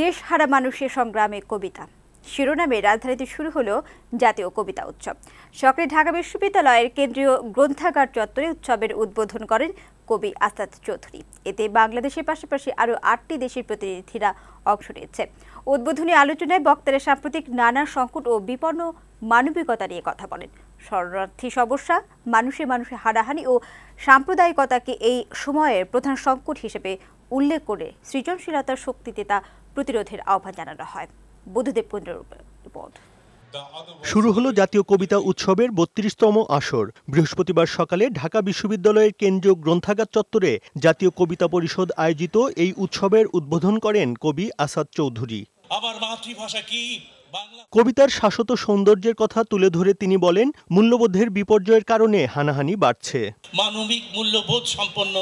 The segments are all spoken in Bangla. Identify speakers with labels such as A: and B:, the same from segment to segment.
A: দেশ হারা মানুষের সংগ্রামে কবিতা শিরোনামে রাজধানীতে শুরু হলো জাতীয় কবিতা উৎসব সকালে ঢাকা বিশ্ববিদ্যালয়ের কেন্দ্রীয় গ্রন্থাগার চত্বরে উৎসবের উদ্বোধন করেন কবি আসাদ চৌধুরী এতে বাংলাদেশের পাশাপাশি আরও আটটি দেশের প্রতিনিধিরা অংশ নিয়েছে উদ্বোধনী আলোচনায় বক্তারা সাম্প্রতিক নানা সংকট ও বিপন্ন মানবিকতা নিয়ে কথা বলেন শরণার্থী সমস্যা মানুষে মানুষে হারাহানি ও সাম্প্রদায়িকতাকে এই সময়ের প্রধান সংকট হিসেবে উল্লেখ করে সৃজনশীলতার শক্তিতে তা প্রতিরোধের আহ্বান জানানো হয় বুদ্ধদেব পুনরূপ রিপোর্ট
B: শুরু হলো জাতীয় কবিতা উৎসবের বত্রিশতম আসর বৃহস্পতিবার সকালে ঢাকা বিশ্ববিদ্যালয়ের কেন্দ্রীয় গ্রন্থাগার চত্বরে জাতীয় কবিতা পরিষদ আয়োজিত এই উৎসবের উদ্বোধন করেন কবি আসাদ চৌধুরী কবিতার শাশ্বত সৌন্দর্যের কথা তুলে ধরে তিনি বলেন মূল্যবোধের বিপর্যয়ের কারণে হানাহানি বাড়ছে মানবিক মূল্যবোধ সম্পন্ন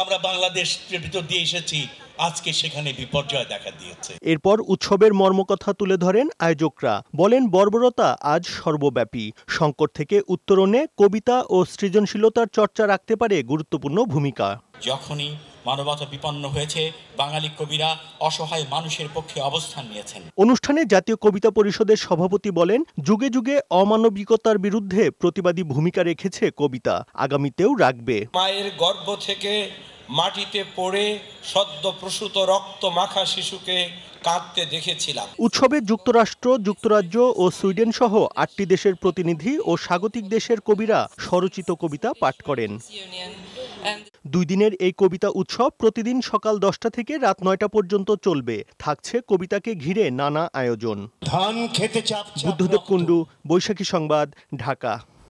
B: আমরা বাংলাদেশ ভিতর দিয়ে এসেছি আজকে সেখানে বিপর্যয় দেখা দিয়েছে এরপর উৎসবের মর্মকথা তুলে ধরেন আয়োজকরা বলেন বর্বরতা আজ সর্বব্যাপী সংকট থেকে উত্তরণে কবিতা ও সৃজনশীলতার চর্চা রাখতে পারে গুরুত্বপূর্ণ ভূমিকা যখনই মানবতা বিপন্ন হয়েছে বাঙালি কবিরা অসহায় মানুষের পক্ষে অবস্থান নিয়েছেন অনুষ্ঠানে জাতীয় কবিতা পরিষদের সভাপতি বলেন যুগে যুগে অমানবিকতার বিরুদ্ধে প্রতিবাদী ভূমিকা রেখেছে কবিতা আগামীতেও রাখবে মায়ের গর্ব থেকে মাটিতে পড়ে সদ্য প্রসূত রক্ত মাখা শিশুকে কাঁদতে দেখেছিলাম উৎসবে যুক্তরাষ্ট্র যুক্তরাজ্য ও সুইডেন সহ আটটি দেশের প্রতিনিধি ও স্বাগতিক দেশের কবিরা স্বরচিত কবিতা পাঠ করেন দুই দিনের এই কবিতা উৎসব প্রতিদিন সকাল দশটা থেকে রাত নয়টা পর্যন্ত চলবে থাকছে কবিতাকে ঘিরে নানা আয়োজন বুদ্ধদেব কুণ্ডু বৈশাখী সংবাদ ঢাকা